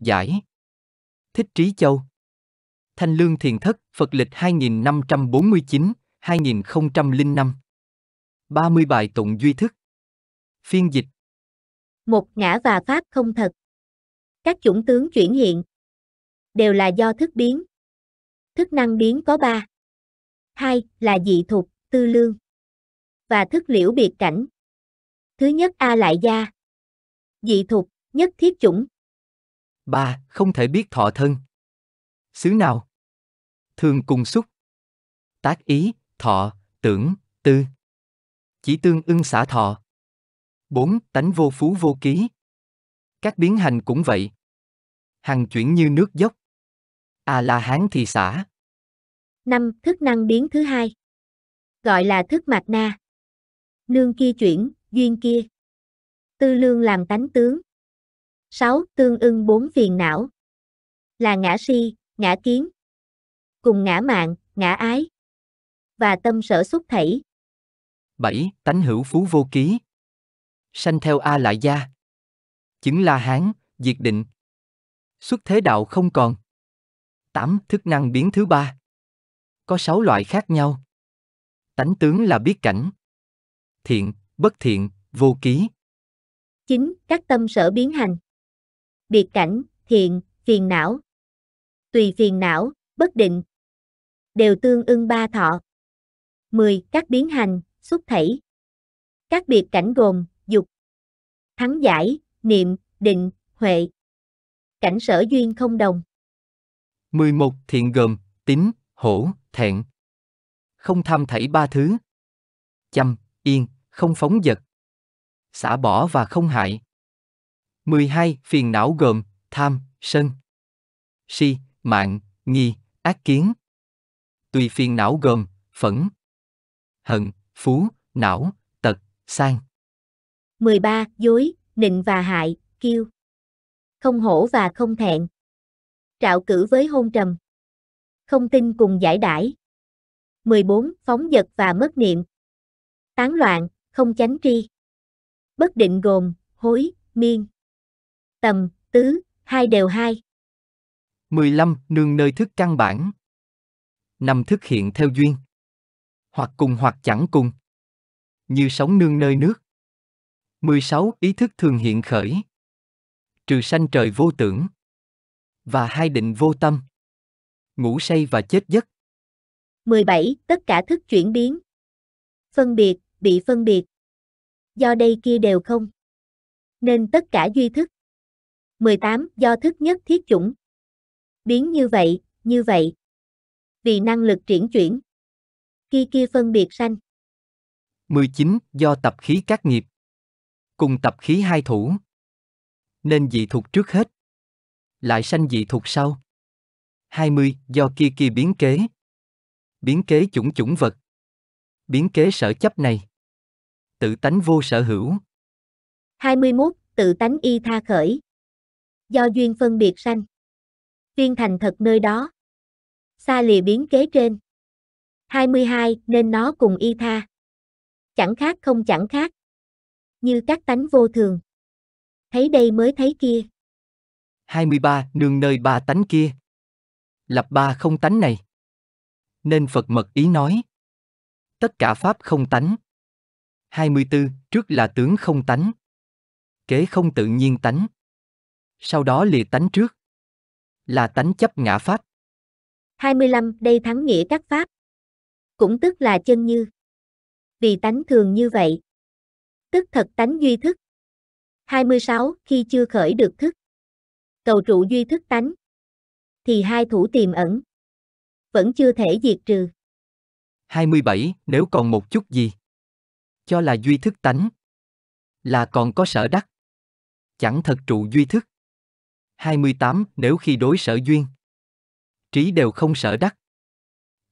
giải. Thích Trí Châu Thanh Lương Thiền Thất, Phật lịch 2549, 2005 30 bài tụng duy thức Phiên dịch Một ngã và pháp không thật Các chủng tướng chuyển hiện Đều là do thức biến Thức năng biến có ba Hai là dị thuộc, tư lương Và thức liễu biệt cảnh Thứ nhất A lại gia Dị thuộc, nhất thiết chủng Ba, không thể biết thọ thân. Xứ nào? Thường cùng xúc. Tác ý, thọ, tưởng, tư. Chỉ tương ưng xả thọ. 4. Tánh vô phú vô ký. Các biến hành cũng vậy. Hằng chuyển như nước dốc. À là hán thì xả. 5. Thức năng biến thứ hai. Gọi là thức mạc na. Nương kia chuyển, duyên kia. Tư lương làm tánh tướng. 6. Tương ưng bốn phiền não. Là ngã si, ngã kiến. Cùng ngã mạng, ngã ái. Và tâm sở xúc thảy. 7. Tánh hữu phú vô ký. Sanh theo A lại gia. Chứng la hán, diệt định. Xuất thế đạo không còn. 8. Thức năng biến thứ ba. Có 6 loại khác nhau. Tánh tướng là biết cảnh. Thiện, bất thiện, vô ký. 9. Các tâm sở biến hành biệt cảnh, thiện, phiền não. Tùy phiền não, bất định. Đều tương ưng ba thọ. 10. Các biến hành, xuất thảy. Các biệt cảnh gồm, dục, thắng giải, niệm, định, huệ. Cảnh sở duyên không đồng. 11. Thiện gồm, tín, hổ, thẹn. Không tham thảy ba thứ. Chăm, yên, không phóng dật. Xả bỏ và không hại. 12. Phiền não gồm tham, sân, si, mạng, nghi, ác kiến. Tùy phiền não gồm phẫn, hận, phú, não, tật, sang. 13. Dối, nịnh và hại, kiêu. Không hổ và không thẹn. Trạo cử với hôn trầm. Không tin cùng giải đãi. 14. Phóng dật và mất niệm. Tán loạn, không chánh tri. Bất định gồm hối, miên, tầm, tứ, hai đều hai. 15. Nương nơi thức căn bản. Năm thức hiện theo duyên. Hoặc cùng hoặc chẳng cùng. Như sống nương nơi nước. 16. Ý thức thường hiện khởi. Trừ sanh trời vô tưởng. Và hai định vô tâm. Ngủ say và chết giấc. 17. Tất cả thức chuyển biến. Phân biệt, bị phân biệt. Do đây kia đều không. Nên tất cả duy thức. 18. Do thức nhất thiết chủng. Biến như vậy, như vậy. Vì năng lực triển chuyển. Khi kia phân biệt sanh. 19. Do tập khí các nghiệp. Cùng tập khí hai thủ. Nên dị thuộc trước hết. Lại sanh dị thuộc sau. 20. Do kia kia biến kế. Biến kế chủng chủng vật. Biến kế sở chấp này. Tự tánh vô sở hữu. 21. Tự tánh y tha khởi do duyên phân biệt sanh. Tuyên thành thật nơi đó. Xa lìa biến kế trên. 22. Nên nó cùng y tha. Chẳng khác không chẳng khác. Như các tánh vô thường. Thấy đây mới thấy kia. 23. Nương nơi ba tánh kia. Lập ba không tánh này. Nên Phật mật ý nói. Tất cả Pháp không tánh. 24. Trước là tướng không tánh. Kế không tự nhiên tánh sau đó lìa tánh trước. Là tánh chấp ngã pháp. 25. Đây thắng nghĩa các pháp. Cũng tức là chân như. Vì tánh thường như vậy. Tức thật tánh duy thức. 26. Khi chưa khởi được thức. Cầu trụ duy thức tánh. Thì hai thủ tiềm ẩn. Vẫn chưa thể diệt trừ. 27. Nếu còn một chút gì? Cho là duy thức tánh. Là còn có sở đắc. Chẳng thật trụ duy thức. 28 nếu khi đối sở duyên. Trí đều không sở đắc.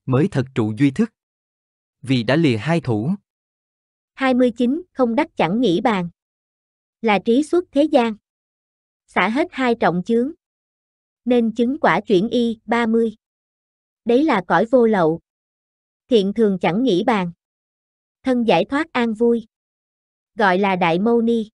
Mới thật trụ duy thức. Vì đã lìa hai thủ. 29 không đắc chẳng nghĩ bàn. Là trí xuất thế gian. Xả hết hai trọng chướng. Nên chứng quả chuyển y 30. Đấy là cõi vô lậu. Thiện thường chẳng nghĩ bàn. Thân giải thoát an vui. Gọi là Đại Mâu Ni.